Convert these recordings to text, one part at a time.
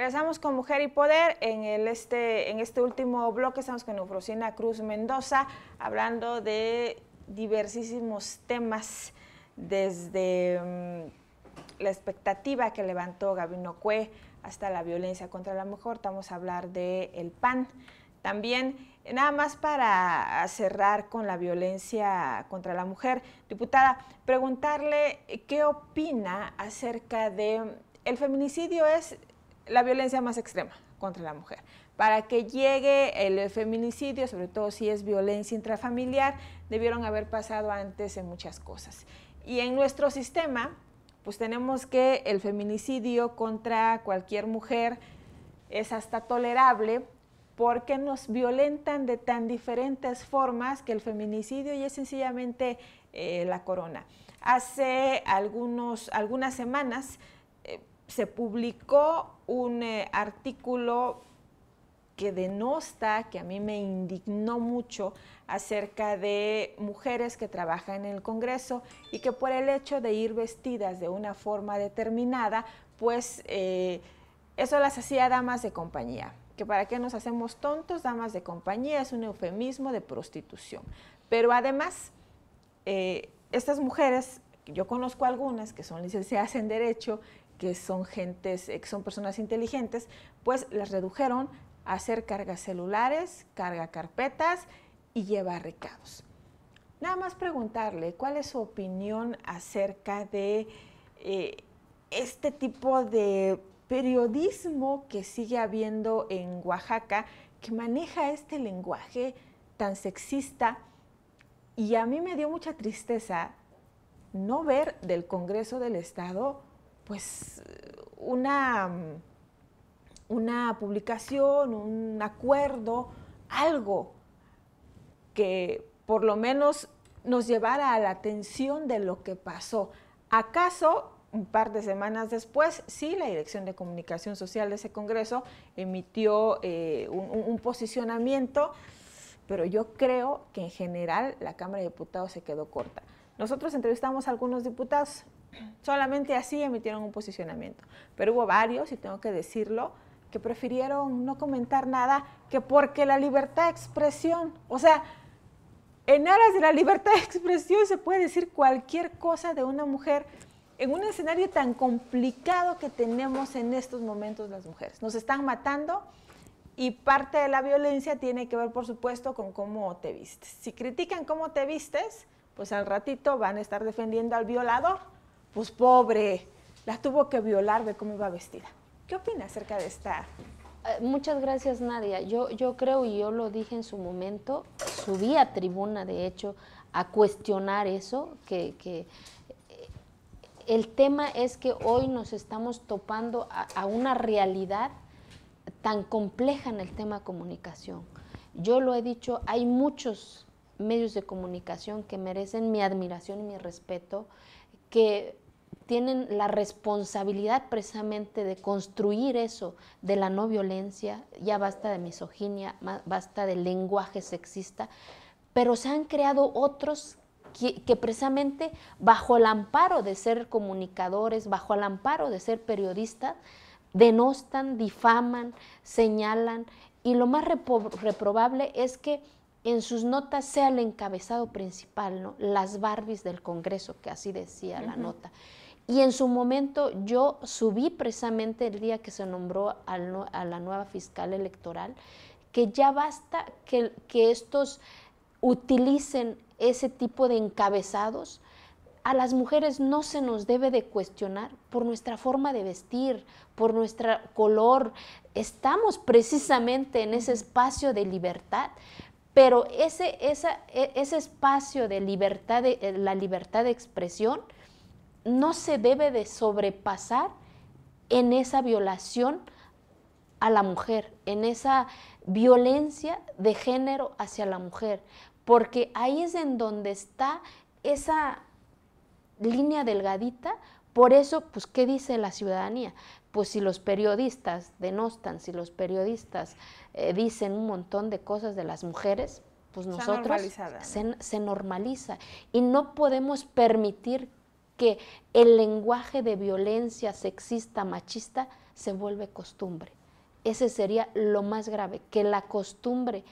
Regresamos con Mujer y Poder. En, el este, en este último bloque estamos con Eufrosina Cruz Mendoza, hablando de diversísimos temas, desde mm, la expectativa que levantó Gabino Cue hasta la violencia contra la mujer. Estamos a hablar de el PAN. También, nada más para cerrar con la violencia contra la mujer, diputada, preguntarle qué opina acerca de el feminicidio es la violencia más extrema contra la mujer. Para que llegue el feminicidio, sobre todo si es violencia intrafamiliar, debieron haber pasado antes en muchas cosas. Y en nuestro sistema, pues tenemos que el feminicidio contra cualquier mujer es hasta tolerable porque nos violentan de tan diferentes formas que el feminicidio y es sencillamente eh, la corona. Hace algunos, algunas semanas se publicó un eh, artículo que denosta, que a mí me indignó mucho acerca de mujeres que trabajan en el Congreso y que por el hecho de ir vestidas de una forma determinada, pues eh, eso las hacía damas de compañía. Que para qué nos hacemos tontos, damas de compañía es un eufemismo de prostitución. Pero además, eh, estas mujeres, yo conozco algunas que son licenciadas en Derecho que son gentes, eh, que son personas inteligentes, pues las redujeron a hacer cargas celulares, carga carpetas y llevar recados. Nada más preguntarle cuál es su opinión acerca de eh, este tipo de periodismo que sigue habiendo en Oaxaca, que maneja este lenguaje tan sexista. Y a mí me dio mucha tristeza no ver del Congreso del Estado pues una, publicación, un acuerdo, algo que por lo menos nos llevara a la atención de lo que pasó. ¿Acaso un par de semanas después, sí, la Dirección de Comunicación Social de ese Congreso emitió eh, un, un, posicionamiento, pero yo creo que en general la Cámara de Diputados se quedó corta. Nosotros entrevistamos a algunos diputados, Solamente así emitieron un posicionamiento. Pero hubo varios, y tengo que decirlo, que prefirieron no comentar nada que porque la libertad de expresión, o sea, en aras de la libertad de expresión se puede decir cualquier cosa de una mujer en un escenario tan complicado que tenemos en estos momentos las mujeres. Nos están matando y parte de la violencia tiene que ver, por supuesto, con cómo te vistes. Si critican cómo te vistes, pues al ratito van a estar defendiendo al violador pues pobre, la tuvo que violar, de cómo iba vestida. ¿Qué opina acerca de esta? Eh, muchas gracias, Nadia. Yo, yo creo, y yo lo dije en su momento, subí a tribuna, de hecho, a cuestionar eso, que, eh, el tema es que hoy nos estamos topando a, una realidad tan compleja en el tema comunicación. Yo lo he dicho, hay muchos medios de comunicación que merecen mi admiración y mi respeto, que tienen la responsabilidad precisamente de construir eso de la no violencia, ya basta de misoginia, basta de lenguaje sexista, pero se han creado otros que, precisamente bajo el amparo de ser comunicadores, bajo el amparo de ser periodistas, denostan, difaman, señalan y lo más reprobable es que en sus notas sea el encabezado principal, ¿no? Las Barbies del Congreso, que así decía la nota. Y en su momento yo subí precisamente el día que se nombró a la nueva fiscal electoral, que ya basta que, que estos utilicen ese tipo de encabezados a las mujeres no se nos debe de cuestionar por nuestra forma de vestir, por nuestro color. Estamos precisamente en ese espacio de libertad, pero e, ese, espacio de libertad, de, eh, la libertad de expresión, no se debe de sobrepasar en esa violación a la mujer, en esa violencia de género hacia la mujer, porque ahí es en donde está esa línea delgadita por eso, pues, ¿qué dice la ciudadanía? Pues si los periodistas denostan, si los periodistas eh, dicen un montón de cosas de las mujeres, pues nosotros se, se normaliza y no podemos permitir que el lenguaje de violencia sexista, machista, se vuelve costumbre. Ese sería lo más grave, que la costumbre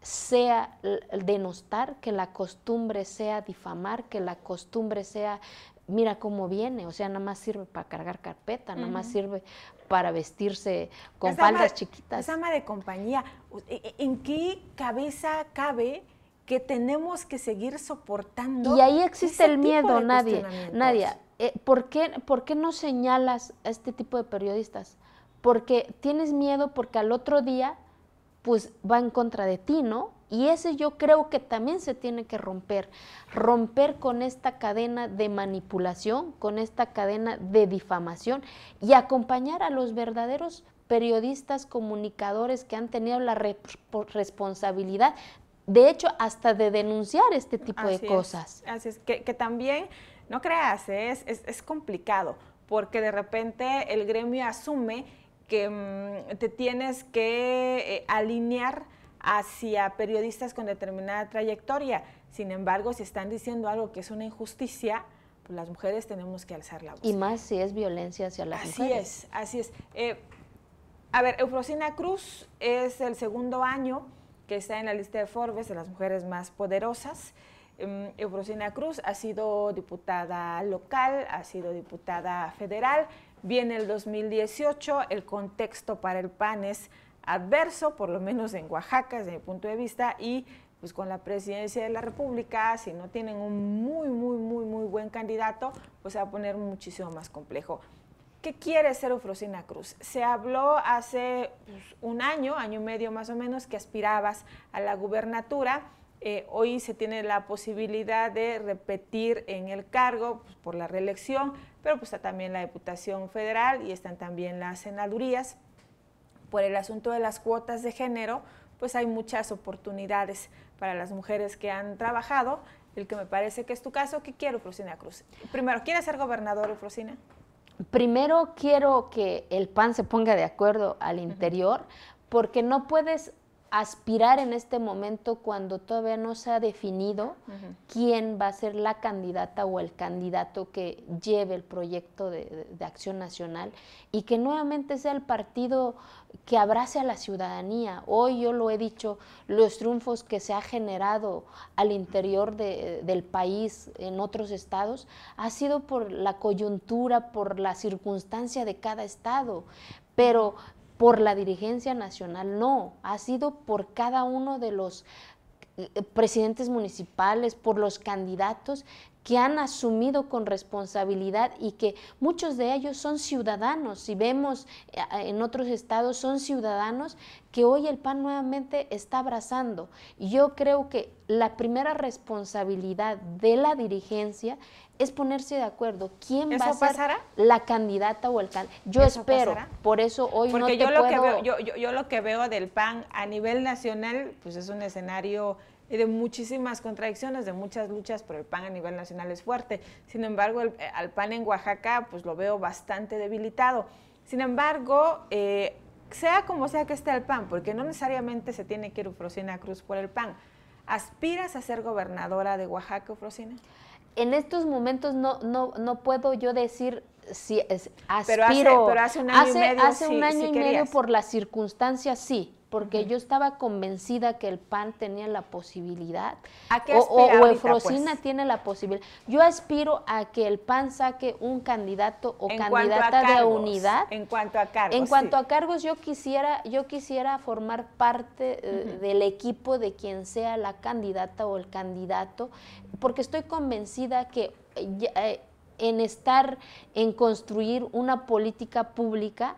sea denostar, que la costumbre sea difamar, que la costumbre sea mira cómo viene, o sea, nada más sirve para cargar carpeta, nada más sirve para vestirse con faldas chiquitas. Es ama de compañía. E, e, ¿En qué cabeza cabe que tenemos que seguir soportando? Y ahí existe el miedo, nadie, nadie. Eh, ¿por, qué, ¿Por qué no señalas a este tipo de periodistas? Porque tienes miedo porque al otro día pues va en contra de ti, ¿no? Y ese yo creo que también se tiene que romper, romper con esta cadena de manipulación, con esta cadena de difamación y acompañar a los verdaderos periodistas, comunicadores que han tenido la responsabilidad, de hecho, hasta de denunciar este tipo de cosas. así es, que, también, no creas, ¿eh? es, complicado, porque de repente el gremio asume que mm, te tienes que eh, alinear hacia periodistas con determinada trayectoria. Sin embargo, si están diciendo algo que es una injusticia, pues las mujeres tenemos que alzar la voz. Y más si es violencia hacia las mujeres. Así es, así es. Eh, a ver, Eufrosina Cruz es el segundo año que está en la lista de Forbes de las mujeres más poderosas. Mm, Eufrosina Cruz ha sido diputada local, ha sido diputada federal. Viene el 2018, el contexto para el PAN es adverso, por lo menos en Oaxaca desde mi punto de vista, y pues con la presidencia de la República, si no tienen un muy, muy, muy, muy buen candidato, pues se va a poner muchísimo más complejo. ¿Qué quiere ser Ofrosina Cruz? Se habló hace pues, un año, año y medio más o menos, que aspirabas a la gubernatura. Eh, hoy se tiene la posibilidad de repetir en el cargo pues, por la reelección, pero pues está también la Diputación Federal y están también las senadurías por el asunto de las cuotas de género, pues hay muchas oportunidades para las mujeres que han trabajado, el que me parece que es tu caso, ¿qué quiero, Frosina Cruz? Primero, ¿quieres ser gobernador, Frosina? Primero quiero que el PAN se ponga de acuerdo al interior, porque no puedes aspirar en este momento cuando todavía no se ha definido quién va a ser la candidata o el candidato que lleve el proyecto de, acción nacional y que nuevamente sea el partido que abrace a la ciudadanía. Hoy yo lo he dicho, los triunfos que se ha generado al interior del país en otros estados ha sido por la coyuntura, por la circunstancia de cada estado, pero por la dirigencia nacional, no, ha sido por cada uno de los eh, presidentes municipales, por los candidatos que han asumido con responsabilidad y que muchos de ellos son ciudadanos. Si vemos eh, en otros estados, son ciudadanos que hoy el PAN nuevamente está abrazando. yo creo que la primera responsabilidad de la dirigencia es ponerse de acuerdo quién va a ser la candidata o el candidato. Yo espero, por eso hoy no te yo lo que yo, yo lo que veo del PAN a nivel nacional, pues es un escenario y de muchísimas contradicciones, de muchas luchas, pero el PAN a nivel nacional es fuerte. Sin embargo, eh, al PAN en Oaxaca pues lo veo bastante debilitado. Sin embargo, eh, sea como sea que esté el PAN, porque no necesariamente se tiene que ir Ufrosina Cruz por el PAN, ¿aspiras a ser gobernadora de Oaxaca, Ufrosina? En estos momentos no, no, no puedo yo decir si es, aspiro. Pero hace, un año y medio, hace un y medio por las circunstancias sí porque yo estaba convencida que el PAN tenía la posibilidad. ¿A qué o, o, Efrosina pues? tiene la posibilidad. Yo aspiro a que el PAN saque un candidato o candidata de unidad. En cuanto a cargos. En cuanto a cargos, yo quisiera, yo quisiera formar parte eh, del equipo de quien sea la candidata o el candidato, porque estoy convencida que eh, eh, en estar, en construir una política pública,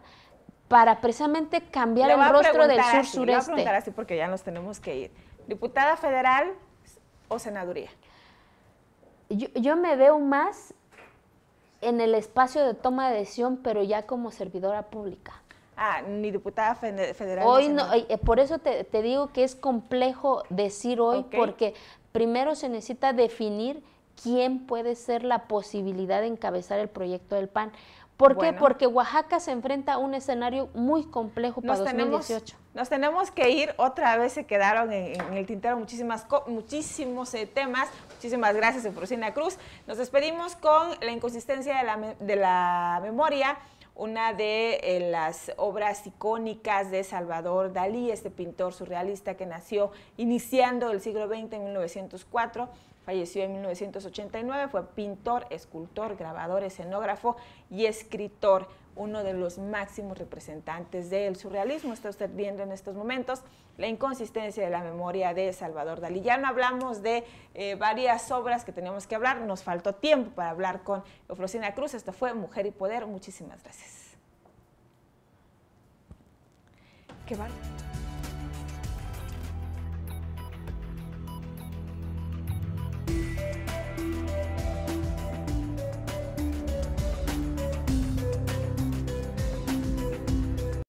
para precisamente cambiar el rostro del sur sureste. Le voy a preguntar así porque ya nos tenemos que ir. ¿Diputada federal o senaduría? Yo, yo me veo más en el espacio de toma de decisión, pero ya como servidora pública. Ah, ni diputada federal. Hoy no, eh, por eso te, te, digo que es complejo decir hoy, porque primero se necesita definir quién puede ser la posibilidad de encabezar el proyecto del PAN. ¿Por qué? Porque Oaxaca se enfrenta a un escenario muy complejo para nos 2018. nos tenemos que ir, otra vez se quedaron en, el tintero muchísimas, muchísimos eh, temas. Muchísimas gracias, Efrosina Cruz. Nos despedimos con la inconsistencia de la, de la memoria una de eh, las obras icónicas de Salvador Dalí, este pintor surrealista que nació iniciando el siglo XX en 1904, falleció en 1989, fue pintor, escultor, grabador, escenógrafo y escritor uno de los máximos representantes del surrealismo. Está usted viendo en estos momentos la inconsistencia de la memoria de Salvador Dalí. Ya no hablamos de eh, varias obras que teníamos que hablar, nos faltó tiempo para hablar con Eufrosina Cruz. Esto fue Mujer y Poder. Muchísimas gracias. Qué va